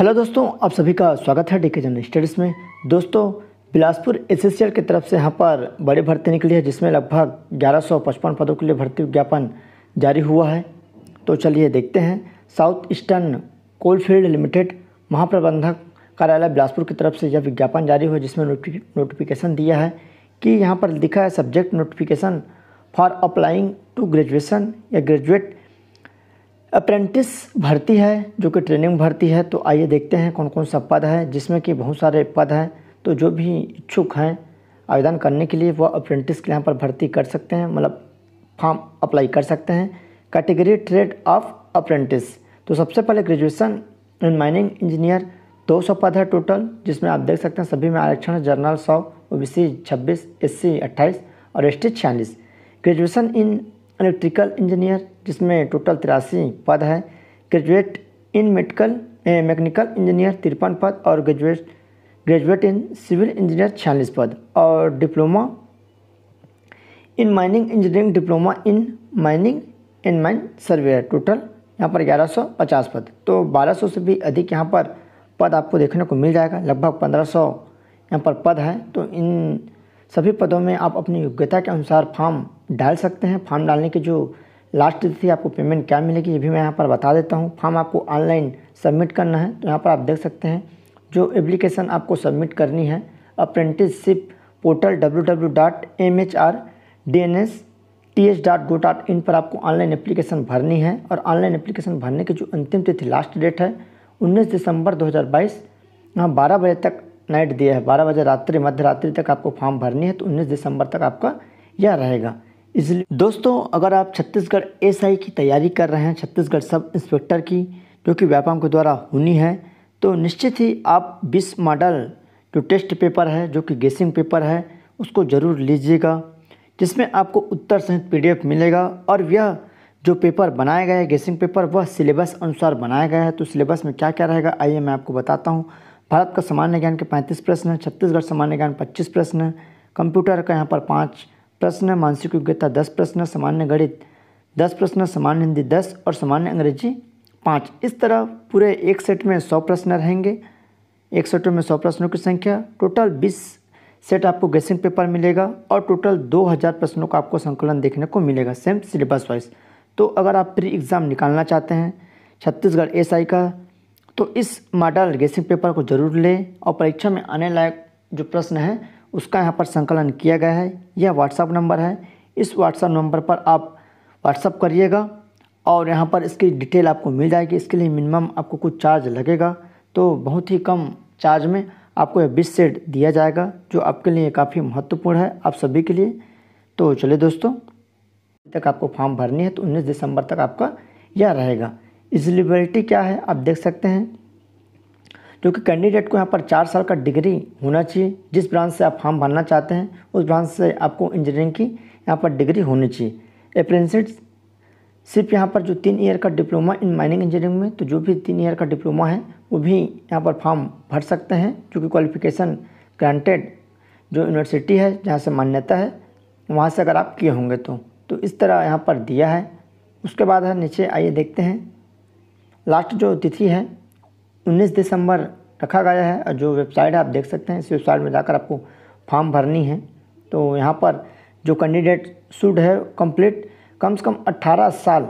hello दोस्तों आप सभी का स्वागत है डी के जनरल स्टडीज़ में दोस्तों बिलासपुर एस की तरफ से यहाँ पर बड़ी भर्ती निकली है जिसमें लगभग 1155 पदों के लिए भर्ती विज्ञापन जारी हुआ है तो चलिए देखते हैं साउथ ईस्टर्न कोलफील्ड लिमिटेड महाप्रबंधक कार्यालय बिलासपुर की तरफ से यह विज्ञापन जारी हुआ जिसमें नोटिफिकेशन दिया है कि यहाँ पर लिखा है subject notification for applying to graduation या ग्रेजुएट अप्रेंटिस भर्ती है जो कि ट्रेनिंग भर्ती है तो आइए देखते हैं कौन कौन सा पद है जिसमें कि बहुत सारे पद हैं तो जो भी इच्छुक हैं आवेदन करने के लिए वो अप्रेंटिस के यहाँ पर भर्ती कर सकते हैं मतलब फॉर्म अप्लाई कर सकते हैं कैटेगरी ट्रेड ऑफ अप्रेंटिस तो सबसे पहले ग्रेजुएसन इन माइनिंग इंजीनियर 200 पद है टोटल जिसमें आप देख सकते हैं सभी में आरक्षण है जर्नल सौ ओ बी सी छब्बीस एस सी अट्ठाईस और एस टी छियालीस ग्रेजुएसन इन इलेक्ट्रिकल इंजीनियर जिसमें टोटल तिरासी पद हैं graduate in medical mechanical engineer तिरपन पद और graduate graduate in civil engineer छियालीस पद और diploma in mining engineering diploma in mining in mine surveyor total यहाँ पर 1150 पद तो 1200 से भी अधिक यहाँ पर पद आपको देखने को मिल जाएगा लगभग 1500 यहाँ पर पद है तो इन सभी पदों में आप अपनी योग्यता के अनुसार फॉर्म डाल सकते हैं फॉर्म डालने की जो लास्ट तिथि आपको पेमेंट क्या मिलेगी ये भी मैं यहाँ पर बता देता हूँ फॉर्म आपको ऑनलाइन सबमिट करना है तो यहाँ पर आप देख सकते हैं जो एप्लीकेशन आपको सबमिट करनी है apprenticeship portal W W dot M H R D N S T H dot go dot in पर आपको ऑनलाइन एप्लीकेशन भरनी है और ऑनलाइन एप्लीकेशन भरने की जो अंतिम तिथि लास्ट डेट है उन्नीस दिसंबर दो हज़ार बाईस यहाँ बारह बजे तक नाइट दिया है बारह बजे रात्रि मध्य रात्रि तक आपको फॉर्म भरनी है तो उन्नीस दिसंबर तक आपका यह रहेगा इसलिए दोस्तों अगर आप छत्तीसगढ़ एसआई की तैयारी कर रहे हैं छत्तीसगढ़ सब इंस्पेक्टर की जो कि व्यापम के द्वारा होनी है तो निश्चित ही आप बीस मॉडल जो टेस्ट पेपर है जो कि गेसिंग पेपर है उसको ज़रूर लीजिएगा जिसमें आपको उत्तर सहित पीडीएफ मिलेगा और यह जो पेपर बनाया गया है गेसिंग पेपर वह सिलेबस अनुसार बनाया गया है तो सिलेबस में क्या क्या रहेगा आइए मैं आपको बताता हूँ भारत का सामान्य ज्ञान के पैंतीस प्रश्न छत्तीसगढ़ सामान्य ज्ञान पच्चीस प्रश्न कंप्यूटर का यहाँ पर पाँच प्रश्न मानसिक योग्यता दस प्रश्न सामान्य गणित दस प्रश्न सामान्य हिंदी दस और सामान्य अंग्रेजी पाँच इस तरह पूरे एक सेट में सौ प्रश्न रहेंगे एक सेट में सौ प्रश्नों की संख्या टोटल बीस सेट आपको गेसिंग पेपर मिलेगा और टोटल दो हज़ार प्रश्नों का आपको संकलन देखने को मिलेगा सेम सिलेबस वाइज तो अगर आप प्री एग्ज़ाम निकालना चाहते हैं छत्तीसगढ़ एसआई का तो इस मॉडल गेसिंग पेपर को जरूर लें और परीक्षा में आने लायक जो प्रश्न है उसका यहाँ पर संकलन किया गया है यह व्हाट्सअप नंबर है इस व्हाट्सअप नंबर पर आप व्हाट्सअप करिएगा और यहाँ पर इसकी डिटेल आपको मिल जाएगी इसके लिए मिनिमम आपको कुछ चार्ज लगेगा तो बहुत ही कम चार्ज में आपको यह बीस सेट दिया जाएगा जो आपके लिए काफ़ी महत्वपूर्ण है आप सभी के लिए तो चलिए दोस्तों तक आपको फॉर्म भरनी है तो उन्नीस दिसंबर तक आपका यह रहेगा एलिजिबिलिटी क्या है आप देख सकते हैं क्योंकि कैंडिडेट को यहाँ पर चार साल का डिग्री होना चाहिए जिस ब्रांच से आप फॉर्म भरना चाहते हैं उस ब्रांच से आपको इंजीनियरिंग की यहाँ पर डिग्री होनी चाहिए अप्रेंसिट सिर्फ यहाँ पर जो तीन ईयर का डिप्लोमा इन माइनिंग इंजीनियरिंग में तो जो भी तीन ईयर का डिप्लोमा है वो भी यहाँ पर फॉर्म भर सकते हैं क्योंकि क्वालिफिकेशन ग्रांटेड जो यूनिवर्सिटी है जहाँ से मान्यता है वहाँ से अगर आप किए होंगे तो तो इस तरह यहाँ पर दिया है उसके बाद है नीचे आइए देखते हैं लास्ट जो तिथि है उन्नीस दिसंबर रखा गया है और जो वेबसाइट है आप देख सकते हैं इस वेबसाइट में जाकर आपको फॉर्म भरनी है तो यहाँ पर जो कैंडिडेट शुड है कंप्लीट कम से कम 18 साल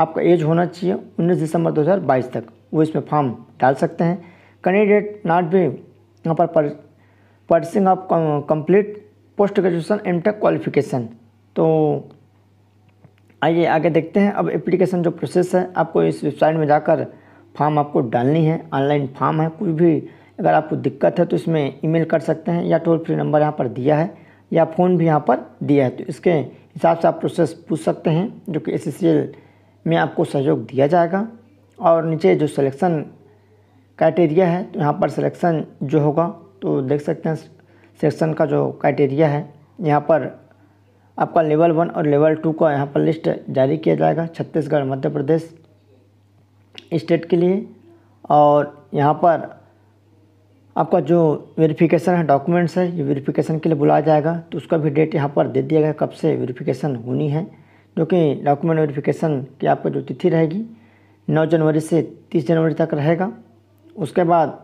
आपका एज होना चाहिए 19 दिसंबर 2022 तक वो इसमें फॉर्म डाल सकते हैं कैंडिडेट नॉट भी यहाँ पर pursing of complete post graduation M Tech qualification तो आइए आगे देखते हैं अब एप्लीकेशन जो प्रोसेस है आपको इस वेबसाइट में जाकर फॉर्म आपको डालनी है ऑनलाइन फॉर्म है कोई भी अगर आपको दिक्कत है तो इसमें ईमेल कर सकते हैं या टोल फ्री नंबर यहाँ पर दिया है या फ़ोन भी यहाँ पर दिया है तो इसके हिसाब से आप प्रोसेस पूछ सकते हैं जो कि एस में आपको सहयोग दिया जाएगा और नीचे जो सिलेक्शन क्राइटेरिया है तो यहाँ पर सिलेक्शन जो होगा तो देख सकते हैं सिलेक्शन का जो क्राइटेरिया है यहाँ पर आपका लेवल वन और लेवल टू का यहाँ पर लिस्ट जारी किया जाएगा छत्तीसगढ़ मध्य प्रदेश स्टेट के लिए और यहाँ पर आपका जो वेरिफिकेशन है डॉक्यूमेंट्स है ये वेरिफिकेशन के लिए बुलाया जाएगा तो उसका भी डेट यहाँ पर दे दिया गया कब से वेरिफिकेशन होनी है जो कि डॉक्यूमेंट वेरिफिकेशन की आपका जो तिथि रहेगी नौ जनवरी से तीस जनवरी तक रहेगा उसके बाद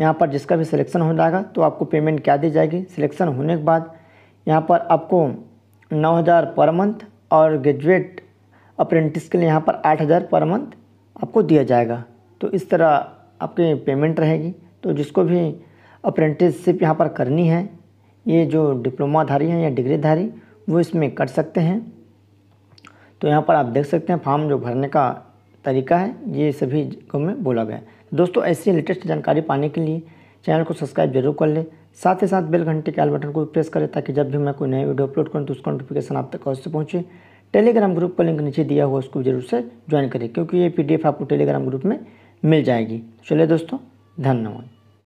यहाँ पर जिसका भी सिलेक्शन हो जाएगा तो आपको पेमेंट क्या दी जाएगी सिलेक्शन होने के बाद यहाँ पर आपको नौ हज़ार पर मंथ और ग्रेजुएट अप्रेंटिस के लिए यहाँ पर आठ हज़ार पर मंथ आपको दिया जाएगा तो इस तरह आपकी पेमेंट रहेगी तो जिसको भी अप्रेंटिसशिप यहाँ पर करनी है ये जो डिप्लोमाधारी हैं या डिग्रीधारी वो इसमें कर सकते हैं तो यहाँ पर आप देख सकते हैं फॉर्म जो भरने का तरीका है ये सभी को में बोला गया है दोस्तों ऐसी लेटेस्ट जानकारी पाने के लिए चैनल को सब्सक्राइब जरूर कर लें साथ ही साथ बेल घंटे के आल बटन को प्रेस करें ताकि जब भी मैं कोई नया वीडियो अपलोड करूँ तो उसका नोटिफिकेशन आप तक अवश्य पहुँचे टेलीग्राम ग्रुप का लिंक नीचे दिया हुआ उसको जरूर से ज्वाइन करें क्योंकि ये पी आपको टेलीग्राम ग्रुप में मिल जाएगी चलिए दोस्तों धन्यवाद